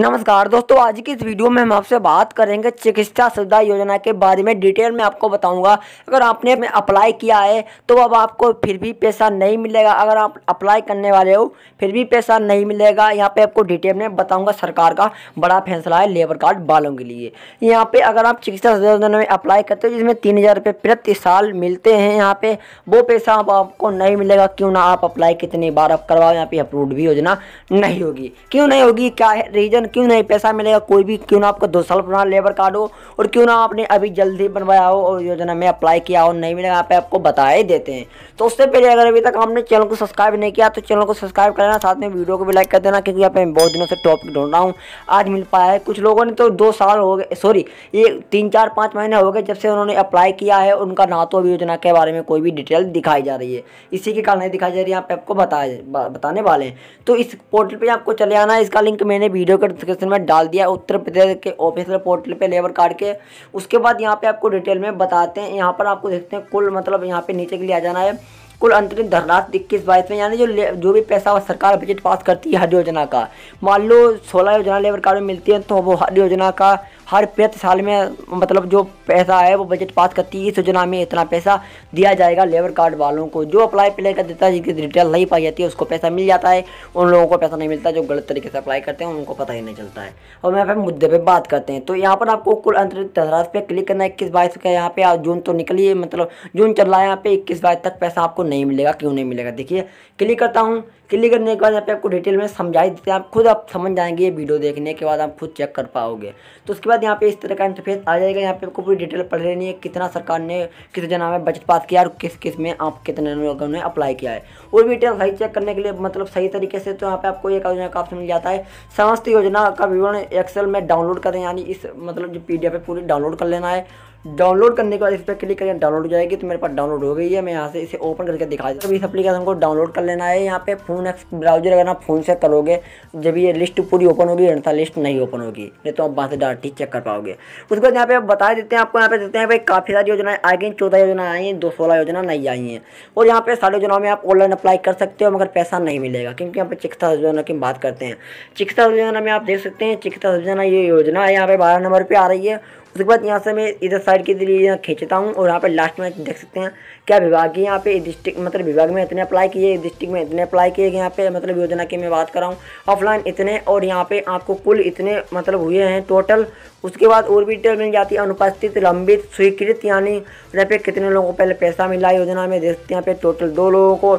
नमस्कार दोस्तों आज की इस वीडियो में हम आपसे बात करेंगे चिकित्सा सुविधा योजना के बारे में डिटेल में आपको बताऊंगा अगर आपने अप्लाई किया है तो अब आपको फिर भी पैसा नहीं मिलेगा अगर आप अप्लाई करने वाले हो फिर भी पैसा नहीं मिलेगा यहाँ पे आपको डिटेल में बताऊंगा सरकार का बड़ा फैसला है लेबर कार्ड वालों के लिए यहाँ पर अगर आप चिकित्सा सुविधा योजना में अप्लाई करते हो जिसमें तीन हज़ार प्रति साल मिलते हैं यहाँ पर वो पैसा अब आपको नहीं मिलेगा क्यों ना आप अप्लाई कितनी बार आप करवाओ यहाँ पर अप्रूव भी योजना नहीं होगी क्यों नहीं होगी क्या है रीज़न क्यों नहीं पैसा मिलेगा कोई भी क्यों ना आपका दो साल पुराना लेबर कार्ड हो और क्यों ना आपने अभी जल्दी बनवाया हो और योजना में अप्लाई किया हो नहीं मिलेगा यहाँ पे आपको बता ही देते हैं तो उससे पहले अगर अभी तक आपने चैनल को सब्सक्राइब नहीं किया तो चैनल को सब्सक्राइब कर लेना साथ में वीडियो को भी लाइक कर देना क्योंकि यहाँ पे बहुत दिनों से टॉपिक ढूंढ रहा हूँ आज मिल पाया है कुछ लोगों ने तो दो साल हो गए सॉरी ये तीन चार पाँच महीने हो गए जब से उन्होंने अप्लाई किया है उनका ना तो अभी योजना के बारे में कोई भी डिटेल दिखाई जा रही है इसी के कारण दिखाई जा रही है यहाँ पे आपको बताया बताने वाले हैं तो इस पोर्टल पर आपको चले आना इसका लिंक मैंने वीडियो के डिस्क्रिप्शन में डाल दिया उत्तर प्रदेश के ऑफिशियल पोर्टल पे लेबर कार्ड के उसके बाद यहाँ पे आपको डिटेल में बताते हैं यहाँ पर आपको देखते हैं कुल मतलब यहाँ पे नीचे के लिए आ जाना है कुल अंतरिम धनराश इक्कीस बाईस में यानी जो जो भी पैसा सरकार बजट पास करती है हर योजना का मान लो सोलह योजना लेबर कार्ड में मिलती है तो वो हर योजना का हर प्रति साल में मतलब जो पैसा है वो बजट पास करती है इस योजना में इतना पैसा दिया जाएगा लेबर कार्ड वालों को जो अप्लाई अप्लाई कर देता है जिनकी डिटेल नहीं पाई जाती है उसको पैसा मिल जाता है उन लोगों को पैसा नहीं मिलता जो गलत तरीके से अप्लाई करते हैं उनको पता ही नहीं चलता है और मैं फिर मुद्दे पर बात करते हैं तो यहाँ पर आपको कुल अंतरित दराज पर क्लिक करना है इक्कीस बाईस का यहाँ पे जून तो निकली मतलब जून चल रहा है यहाँ पे इक्कीस बाईस तक पैसा आपको नहीं मिलेगा क्यों नहीं मिलेगा देखिए क्लिक करता हूँ क्लिक करने के बाद यहाँ पे आपको डिटेल में समझाई देते हैं आप खुद आप समझ जाएंगे ये वीडियो देखने के बाद आप खुद चेक कर पाओगे तो उसके बाद बाद यहाँ पे इस तरह का इंटरफेस आ जाएगा यहाँ पे आपको पूरी डिटेल पढ़ लेनी है कितना सरकार ने किस जना में बजट पास किया और किस किस में आप कितने लोगों ने अप्लाई किया है और भी डिटेल सही चेक करने के लिए मतलब सही तरीके से तो यहाँ पे आपको एक योजना का ऑप्शन मिल जाता है समस्त योजना का विवरण एक्सेल में डाउनलोड करें यानी इस मतलब जो पी पे पूरी डाउनलोड कर लेना है डाउनलोड करने के बाद इस पर क्लिक करें डाउनलोड हो जाएगी तो मेरे पास डाउनलोड हो गई है मैं यहाँ से इसे ओपन करके दिखा दूँ अभी इस अपलीकेशन को डाउनलोड कर लेना है यहाँ पे फोन एक्स ब्राउजर अगर आप फोन से करोगे जब ये लिस्ट पूरी ओपन होगी अन्यथा लिस्ट नहीं ओपन होगी नहीं तो आप वहाँ से डाट ही चेक कर पाओगे उसके बाद यहाँ पे बता देते हैं आपको यहाँ पे देते हैं भाई काफ़ी सारी योजनाएं आ गई चौदह योजना आई हैं दो सोलह योजना नहीं आई हैं और यहाँ पे सारी योजनाओं में आप ऑनलाइन अप्लाई कर सकते हो मगर पैसा नहीं मिलेगा क्योंकि यहाँ पे चिकित्सा योजना की बात करते हैं चिकित्सा योजना में आप देख सकते हैं चिकित्सा योजना ये योजना यहाँ पे बारह नंबर पर आ रही है उसके बाद यहाँ से मैं इधर साइड के लिए यहाँ खींचता हूँ और यहाँ पर लास्ट में देख सकते हैं क्या विभाग की यहाँ पे डिस्ट्रिक्ट मतलब विभाग में इतने अप्लाई किए डिस्ट्रिक्ट में इतने अप्लाई किए यहाँ पे मतलब योजना की मैं बात कर रहा हूँ ऑफलाइन इतने और यहाँ पे आपको कुल इतने मतलब हुए हैं टोटल उसके बाद और भी डिटेल मिल जाती है अनुपस्थित लंबित स्वीकृत यानी यहाँ पे कितने लोगों को पहले पैसा मिला योजना में यहाँ पे टोटल दो लोगों को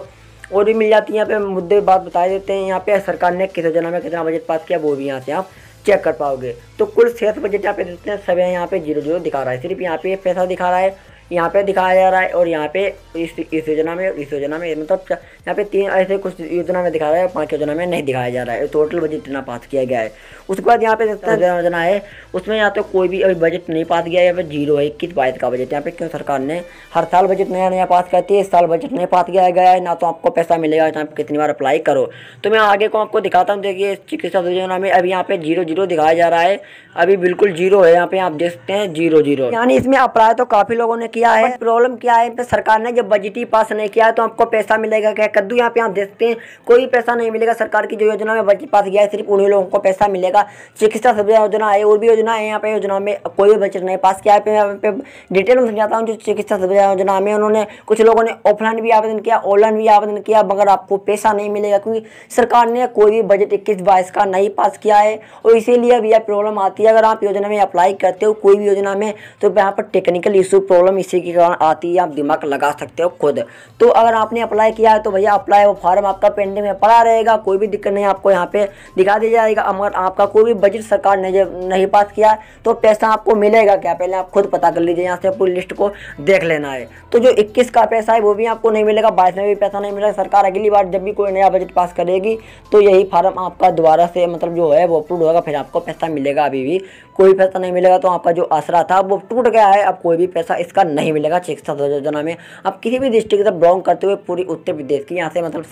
और भी मिल जाती है यहाँ पे मुद्दे बात बता देते हैं यहाँ पे सरकार ने किस योजना में कितना बजट पास किया वो भी यहाँ से आप चेक कर पाओगे तो कुल शेयर बजट यहाँ पे देखते हैं सब यहाँ पे जीरो जीरो दिखा रहा है सिर्फ यहाँ पे पैसा दिखा रहा है यहाँ पे दिखाया जा रहा है और यहाँ पे इस इस योजना में इस योजना में मतलब यहाँ पे तीन ऐसे कुछ योजना में दिखा रहा है पांच योजना में नहीं दिखाया जा रहा है टोटल बजट इतना पास किया गया है उसके बाद यहाँ पे योजना है उसमें यहाँ तो कोई भी अभी बजट नहीं पास गया है यहाँ जीरो है इक्कीस बाईस का बजट यहाँ पे क्यों सरकार ने हर साल बजट नया नया पास करती है इस साल बजट नहीं पास किया गया है ना तो आपको पैसा मिलेगा ना आप कितनी बार अप्लाई करो तो मैं आगे को आपको दिखाता हूँ देखिए चिकित्सा योजना में अभी यहाँ पे जीरो जीरो दिखाया जा रहा है अभी बिल्कुल जीरो है यहाँ पे आप देख सकते हैं जीरो जीरो यानी इसमें अप्लाई तो काफ़ी लोगों ने किया है प्रॉब्लम क्या है सरकार ने जब बजट ही पास नहीं किया है तो आपको पैसा मिलेगा क्या कद्दू यहाँ पे आप देखते हैं कोई पैसा नहीं मिलेगा सरकार की जो योजना में बजट पास गया है सिर्फ उन्हीं लोगों को पैसा मिलेगा चिकित्सा सुविधा योजना है और भी योजना है यहाँ पे योजना में कोई भी बजट नहीं पास किया है यहाँ पे डिटेल में समझाता हूँ जो चिकित्सा सुविधा योजना में उन्होंने कुछ लोगों ने ऑफलाइन भी आवेदन किया ऑनलाइन भी आवेदन किया मगर आपको पैसा नहीं मिलेगा क्योंकि सरकार ने कोई भी बजट इक्कीस बाईस का नहीं पास किया है और इसीलिए भी प्रॉब्लम आती है अगर आप योजना में अप्लाई करते हो कोई भी योजना में तो यहाँ पर टेक्निकल इशू प्रॉब्लम इसी के कारण आती है आप दिमाग लगा सकते हो खुद तो अगर आपने अप्लाई किया है तो भैया अप्लाई वो फॉर्म आपका पेंडिंग में पड़ा रहेगा कोई भी दिक्कत नहीं आपको यहाँ पे दिखा दिया जाएगा अगर आपका कोई भी बजट सरकार ने नहीं पास किया तो पैसा आपको मिलेगा क्या पहले आप खुद पता कर लीजिए यहाँ से पूरी लिस्ट को देख लेना है तो जो इक्कीस का पैसा है वो भी आपको नहीं मिलेगा बाईस में भी पैसा नहीं मिलेगा सरकार अगली बार जब भी कोई नया बजट पास करेगी तो यही फार्म आपका दोबारा से मतलब जो है वो अप्रूव होगा फिर आपको पैसा मिलेगा अभी भी कोई पैसा नहीं मिलेगा तो आपका जो आसरा था वो टूट गया है अब कोई भी पैसा इसका नहीं मिलेगा शिक्षा योजना में अब किसी भी डिस्ट्रिक्ट से बिलोंग करते हुए पूरी उत्तर प्रदेश की यहाँ से मतलब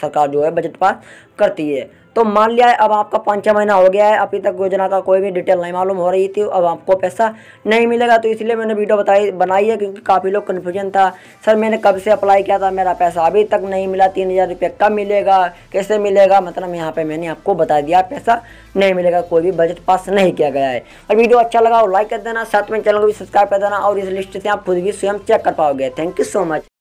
सरकार जो है बजट पास करती है तो मान लिया है अब आपका पाँच छः महीना हो गया है अभी तक योजना का कोई भी डिटेल नहीं मालूम हो रही थी अब आपको पैसा नहीं मिलेगा तो इसलिए मैंने वीडियो बताई बनाई है क्योंकि काफ़ी लोग कन्फ्यूजन था सर मैंने कब से अप्लाई किया था मेरा पैसा अभी तक नहीं मिला तीन हज़ार रुपये कब मिलेगा कैसे मिलेगा मतलब यहाँ पर मैंने आपको बता दिया पैसा नहीं मिलेगा कोई भी बजट पास नहीं किया गया है और वीडियो अच्छा लगा हो लाइक कर देना साथ में चैनल को भी सब्सक्राइब कर देना और इस लिस्ट से आप खुद भी स्वयं चेक कर पाओगे थैंक यू सो मच